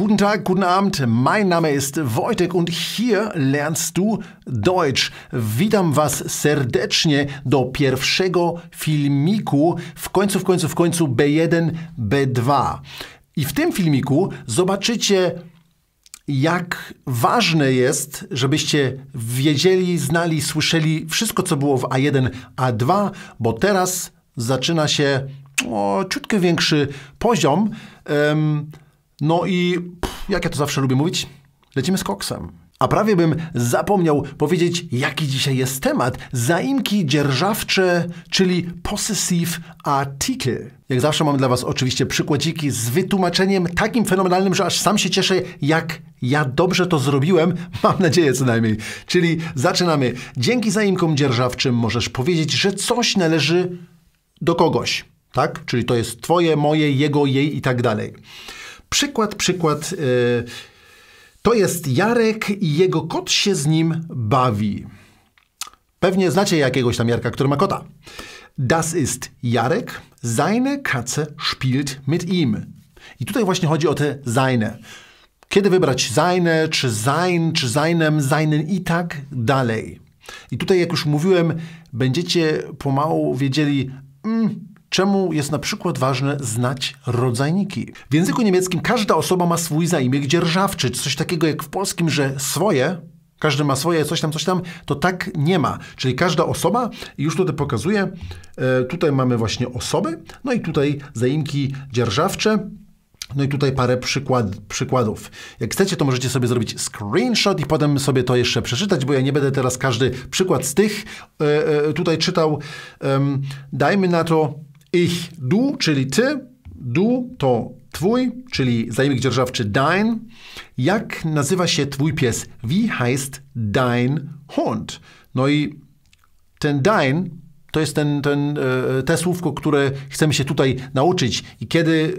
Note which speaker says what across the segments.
Speaker 1: Guten Tag, guten Abend, mein Name ist Wojtek und hier lernst du Deutsch. Witam Was serdecznie do pierwszego filmiku w końcu, w końcu, w końcu B1, B2. I w tym filmiku zobaczycie jak ważne jest, żebyście wiedzieli, znali, słyszeli wszystko, co było w A1, A2, bo teraz zaczyna się o, ciutkę większy poziom. Um, no i pff, jak ja to zawsze lubię mówić, lecimy z koksem. A prawie bym zapomniał powiedzieć, jaki dzisiaj jest temat. Zaimki dzierżawcze, czyli possessive article. Jak zawsze mam dla Was oczywiście przykładziki z wytłumaczeniem takim fenomenalnym, że aż sam się cieszę, jak ja dobrze to zrobiłem, mam nadzieję co najmniej. Czyli zaczynamy. Dzięki zaimkom dzierżawczym możesz powiedzieć, że coś należy do kogoś, tak? Czyli to jest Twoje, moje, jego, jej i tak dalej. Przykład, przykład. Y, to jest Jarek i jego kot się z nim bawi. Pewnie znacie jakiegoś tam Jarka, który ma kota. Das ist Jarek, seine Katze spielt mit ihm. I tutaj właśnie chodzi o te seine. Kiedy wybrać seine, czy sein, czy seinem, seinen i tak dalej. I tutaj, jak już mówiłem, będziecie pomału wiedzieli, mm, czemu jest na przykład ważne znać rodzajniki. W języku niemieckim każda osoba ma swój zaimek dzierżawczy, coś takiego jak w polskim, że swoje, każdy ma swoje, coś tam, coś tam, to tak nie ma. Czyli każda osoba, i już tutaj pokazuję, e, tutaj mamy właśnie osoby, no i tutaj zaimki dzierżawcze, no i tutaj parę przykład, przykładów. Jak chcecie, to możecie sobie zrobić screenshot i potem sobie to jeszcze przeczytać, bo ja nie będę teraz każdy przykład z tych e, e, tutaj czytał. dajmy na to ich, du, czyli ty, du to twój, czyli zajmik dzierżawczy dein. Jak nazywa się twój pies? Wie heißt dein Hund? No i ten dein to jest ten, ten, e, te słówko, które chcemy się tutaj nauczyć i kiedy,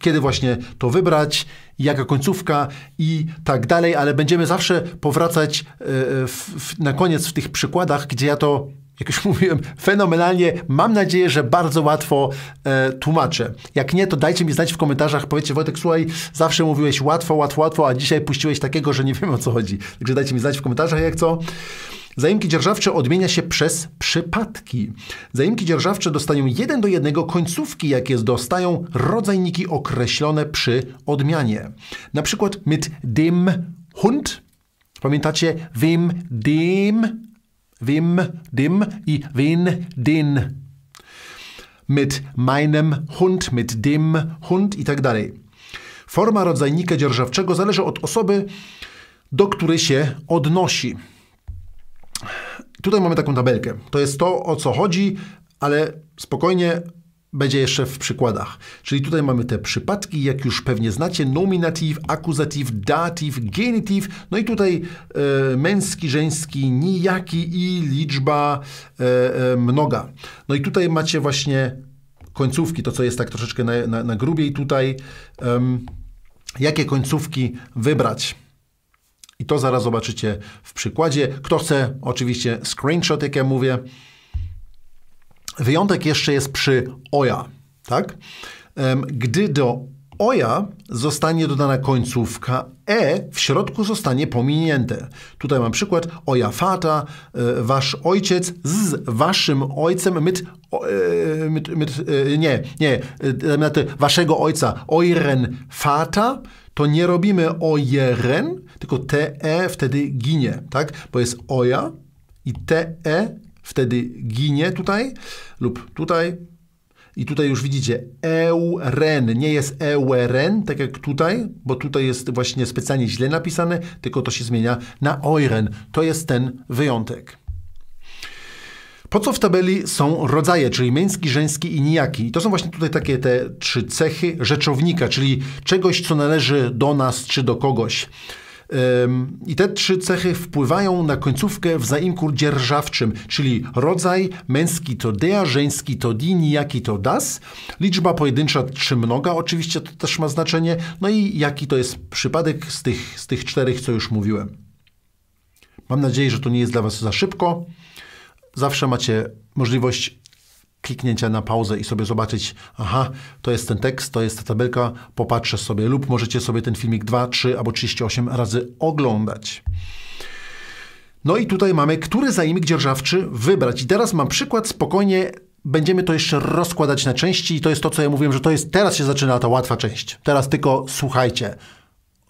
Speaker 1: kiedy właśnie to wybrać, jaka końcówka i tak dalej, ale będziemy zawsze powracać e, e, w, w, na koniec w tych przykładach, gdzie ja to jak już mówiłem, fenomenalnie. Mam nadzieję, że bardzo łatwo e, tłumaczę. Jak nie, to dajcie mi znać w komentarzach. Powiedzcie, Wojtek, słuchaj, zawsze mówiłeś łatwo, łatwo, łatwo, a dzisiaj puściłeś takiego, że nie wiem o co chodzi. Także dajcie mi znać w komentarzach, jak co. Zaimki dzierżawcze odmienia się przez przypadki. Zaimki dzierżawcze dostają jeden do jednego końcówki, jakie dostają rodzajniki określone przy odmianie. Na przykład mit dem Hund. Pamiętacie? wim dem Wim, dim, i wen, den. Mit meinem Hund, mit dem Hund i tak dalej. Forma rodzajnika dzierżawczego zależy od osoby, do której się odnosi. Tutaj mamy taką tabelkę. To jest to, o co chodzi, ale spokojnie będzie jeszcze w przykładach. Czyli tutaj mamy te przypadki, jak już pewnie znacie, nominatyw, akuzatyw, datyw, genityw, no i tutaj e, męski, żeński, nijaki i liczba e, e, mnoga. No i tutaj macie właśnie końcówki, to co jest tak troszeczkę na, na, na grubiej tutaj, um, jakie końcówki wybrać. I to zaraz zobaczycie w przykładzie. Kto chce, oczywiście screenshot, jak ja mówię, Wyjątek jeszcze jest przy oja, tak? Gdy do oja zostanie dodana końcówka e, w środku zostanie pominięte. Tutaj mam przykład oja fata, e, wasz ojciec z waszym ojcem mit, mit, mit nie, nie, e, waszego ojca ojren fata, to nie robimy ojeren, tylko te e wtedy ginie, tak? Bo jest oja i te e Wtedy ginie tutaj lub tutaj. I tutaj już widzicie euren, nie jest euren, tak jak tutaj, bo tutaj jest właśnie specjalnie źle napisane, tylko to się zmienia na oiren. To jest ten wyjątek. Po co w tabeli są rodzaje, czyli męski, żeński i nijaki? I to są właśnie tutaj takie te trzy cechy rzeczownika, czyli czegoś, co należy do nas czy do kogoś. I te trzy cechy wpływają na końcówkę w zaimku dzierżawczym, czyli rodzaj, męski to dea, żeński to di, nijaki to das, liczba pojedyncza czy mnoga, oczywiście to też ma znaczenie, no i jaki to jest przypadek z tych, z tych czterech, co już mówiłem. Mam nadzieję, że to nie jest dla Was za szybko. Zawsze macie możliwość kliknięcia na pauzę i sobie zobaczyć, aha, to jest ten tekst, to jest ta tabelka, popatrzę sobie, lub możecie sobie ten filmik 2, 3 albo 38 razy oglądać. No i tutaj mamy, który zaimik dzierżawczy wybrać. I teraz mam przykład, spokojnie będziemy to jeszcze rozkładać na części i to jest to, co ja mówiłem, że to jest, teraz się zaczyna ta łatwa część. Teraz tylko słuchajcie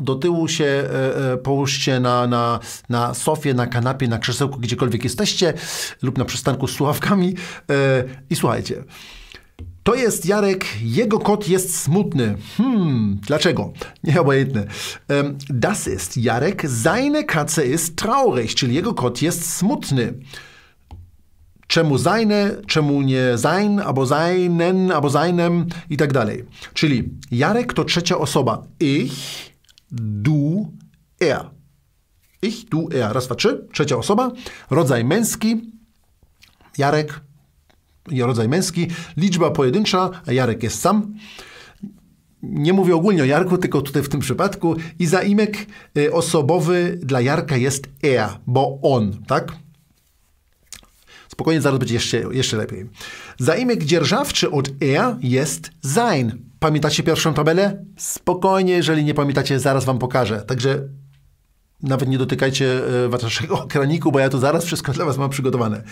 Speaker 1: do tyłu się e, e, połóżcie na, na, na sofie, na kanapie, na krzesełku, gdziekolwiek jesteście lub na przystanku z słuchawkami e, i słuchajcie. To jest Jarek, jego kot jest smutny. Hmm, dlaczego? Nieobojętne. Das ist Jarek, seine Katze ist traurig, czyli jego kot jest smutny. Czemu seine, czemu nie sein, albo seinen, albo seinem i tak dalej. Czyli Jarek to trzecia osoba. Ich du, er. Ich, du, er. Raz, dwa, trzy. Trzecia osoba. Rodzaj męski. Jarek. Rodzaj męski. Liczba pojedyncza. Jarek jest sam. Nie mówię ogólnie o Jarku, tylko tutaj w tym przypadku. I zaimek y, osobowy dla Jarka jest er, bo on, tak? Spokojnie, zaraz będzie jeszcze, jeszcze lepiej. Zaimek dzierżawczy od er jest sein. Pamiętacie pierwszą tabelę? Spokojnie, jeżeli nie pamiętacie, zaraz wam pokażę. Także nawet nie dotykajcie e, waszego kraniku, bo ja tu zaraz wszystko dla was mam przygotowane.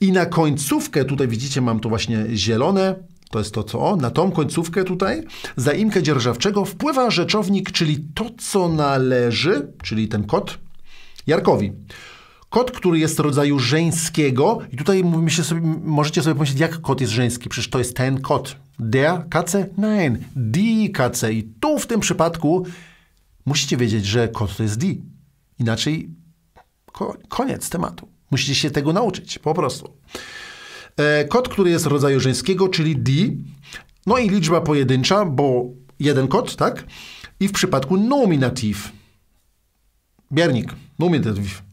Speaker 1: I na końcówkę, tutaj widzicie, mam tu właśnie zielone, to jest to co, na tą końcówkę tutaj, zaimkę dzierżawczego wpływa rzeczownik, czyli to co należy, czyli ten kot, Jarkowi. Kot, który jest rodzaju żeńskiego, i tutaj mówimy się sobie, możecie sobie pomyśleć, jak kot jest żeński, przecież to jest ten kot, Der Katze? Nein, die Katze. I tu w tym przypadku musicie wiedzieć, że kot to jest die. Inaczej koniec tematu. Musicie się tego nauczyć, po prostu. E, kot, który jest rodzaju żeńskiego, czyli di, no i liczba pojedyncza, bo jeden kot, tak? I w przypadku nominativ. Biernik, nominativ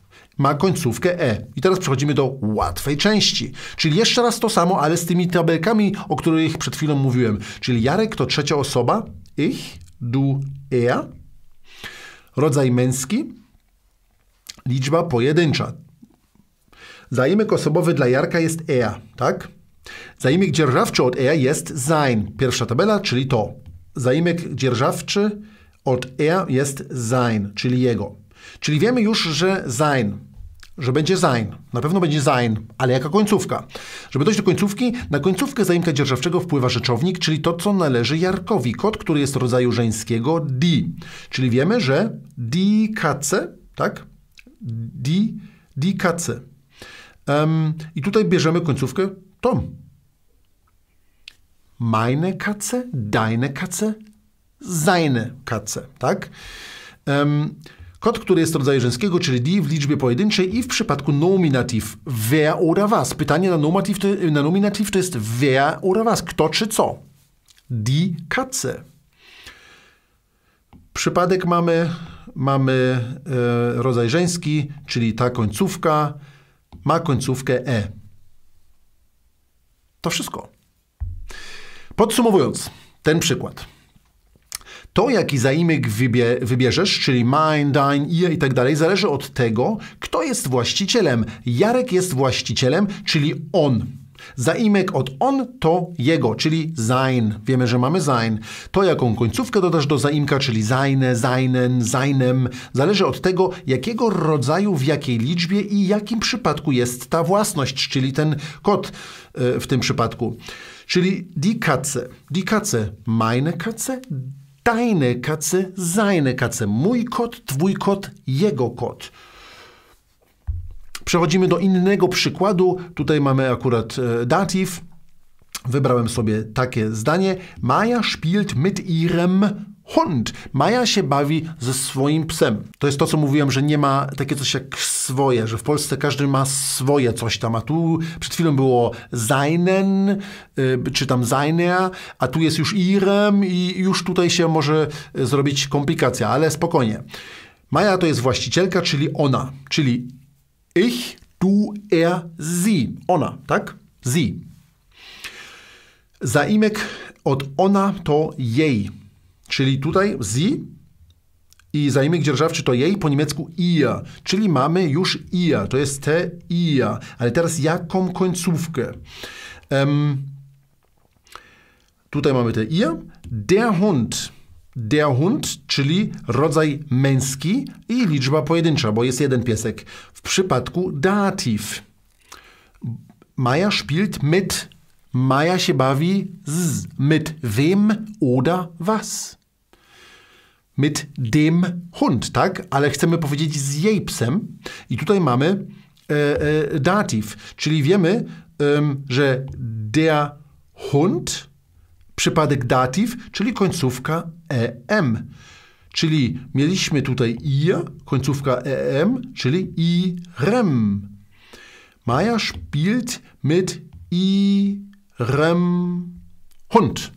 Speaker 1: ma końcówkę E. I teraz przechodzimy do łatwej części. Czyli jeszcze raz to samo, ale z tymi tabelkami, o których przed chwilą mówiłem. Czyli Jarek to trzecia osoba, ich, du, er, rodzaj męski, liczba pojedyncza. Zaimek osobowy dla Jarka jest er, tak? Zaimek dzierżawczy od er jest sein. Pierwsza tabela, czyli to. Zaimek dzierżawczy od er jest sein, czyli jego. Czyli wiemy już, że sein że będzie zain. Na pewno będzie zain, ale jaka końcówka? Żeby dojść do końcówki, na końcówkę zaimka dzierżawczego wpływa rzeczownik, czyli to, co należy jarkowi. Kot, który jest rodzaju żeńskiego, di. Czyli wiemy, że di kace, tak? Di, di kace. Um, I tutaj bierzemy końcówkę tom. Meine Katze, deine Katze, seine Katze, tak? Um, Kod, który jest rodzaj żeńskiego, czyli di w liczbie pojedynczej i w przypadku nominativ wer oder was. Pytanie na nominativ to, na to jest wer oder was, kto czy co. Die Katze. Przypadek mamy, mamy e, rodzaj żeński, czyli ta końcówka ma końcówkę e. To wszystko. Podsumowując ten przykład. To, jaki zaimek wybie wybierzesz, czyli mine, dine, je i tak dalej, zależy od tego, kto jest właścicielem. Jarek jest właścicielem, czyli on. Zaimek od on to jego, czyli sein. Wiemy, że mamy sein. To, jaką końcówkę dodasz do zaimka, czyli seine, seinen, seinem, zależy od tego, jakiego rodzaju, w jakiej liczbie i jakim przypadku jest ta własność, czyli ten kod e, w tym przypadku. Czyli die Katze. Die Katze, meine Katze, deine Katze, seine Katze. Mój kot, twój kot, jego kot. Przechodzimy do innego przykładu. Tutaj mamy akurat e, dativ. Wybrałem sobie takie zdanie. Maja spielt mit ihrem Hund. Maja się bawi ze swoim psem. To jest to, co mówiłem, że nie ma takie coś jak swoje, że w Polsce każdy ma swoje coś tam, a tu przed chwilą było seinen, y, czy tam seiner, a tu jest już irem i już tutaj się może zrobić komplikacja, ale spokojnie. Maja to jest właścicielka, czyli ona, czyli ich, du, er, sie. Ona, tak? Sie. Zaimek od ona to jej. Czyli tutaj z i zajmik dzierżawczy to jej, po niemiecku ia, czyli mamy już ia, to jest te ia, ale teraz jaką końcówkę? Um, tutaj mamy te ia. Der Hund. Der Hund, czyli rodzaj męski i liczba pojedyncza, bo jest jeden piesek. W przypadku dativ. Maja spielt mit. Maja się bawi z, mit wem oder was mit dem Hund, tak? Ale chcemy powiedzieć z jej psem. I tutaj mamy e, e, dativ, czyli wiemy, um, że der Hund, przypadek dativ, czyli końcówka em. Czyli mieliśmy tutaj i, końcówka em, czyli irem. Maja spielt mit irem Hund.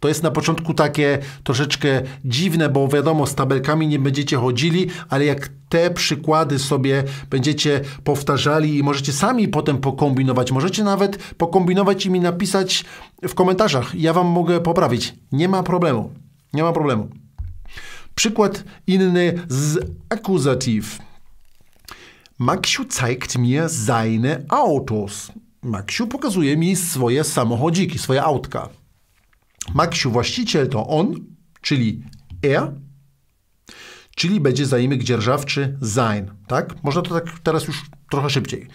Speaker 1: To jest na początku takie troszeczkę dziwne, bo wiadomo, z tabelkami nie będziecie chodzili, ale jak te przykłady sobie będziecie powtarzali i możecie sami potem pokombinować. Możecie nawet pokombinować i mi napisać w komentarzach. Ja Wam mogę poprawić. Nie ma problemu. Nie ma problemu. Przykład inny z akusatyw. Maksiu zeigt mir seine Autos. Maksiu pokazuje mi swoje samochodziki, swoje autka. Maksiu właściciel to on, czyli er, czyli będzie zaimek dzierżawczy sein, tak? Można to tak teraz już trochę szybciej.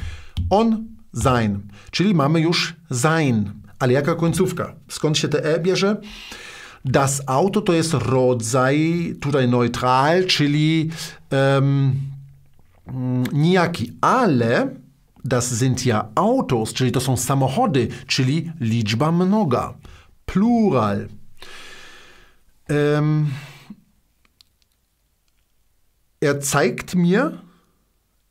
Speaker 1: On, sein, czyli mamy już sein, ale jaka końcówka? Skąd się te e bierze? Das Auto to jest rodzaj tutaj neutral, czyli um, nijaki, ale das sind ja Autos, czyli to są samochody, czyli liczba mnoga. Plural. Ähm, er zeigt mir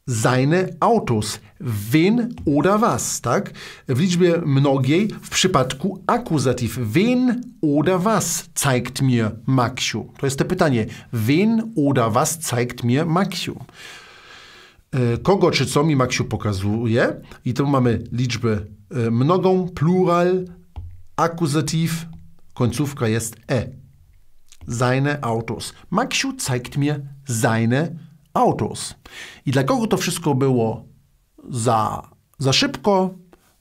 Speaker 1: seine autos. Wen oder was, tak? W liczbie mnogiej w przypadku akuzatyw. Wen oder was zeigt mir Maksiu? To jest to pytanie. Wen oder was zeigt mir Maksiu? Yy, kogo czy co mi Maksiu pokazuje? I tu mamy liczbę yy, mnogą, plural, Akkusativ, końcówka jest e. Seine Autos. Maksiu zeigt mir seine Autos. I dla kogo to wszystko było za, za szybko,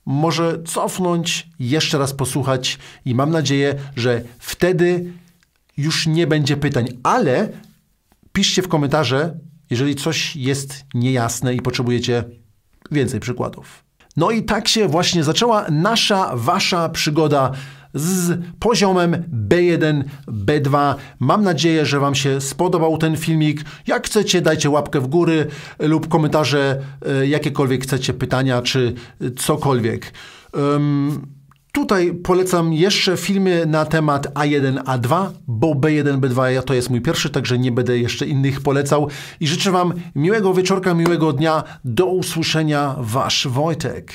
Speaker 1: może cofnąć, jeszcze raz posłuchać i mam nadzieję, że wtedy już nie będzie pytań, ale piszcie w komentarze, jeżeli coś jest niejasne i potrzebujecie więcej przykładów. No i tak się właśnie zaczęła nasza, wasza przygoda z poziomem B1, B2. Mam nadzieję, że Wam się spodobał ten filmik. Jak chcecie, dajcie łapkę w górę lub komentarze, e, jakiekolwiek chcecie pytania czy cokolwiek. Um, Tutaj polecam jeszcze filmy na temat A1, A2, bo B1, B2 to jest mój pierwszy, także nie będę jeszcze innych polecał. I życzę Wam miłego wieczorka, miłego dnia. Do usłyszenia, Wasz Wojtek.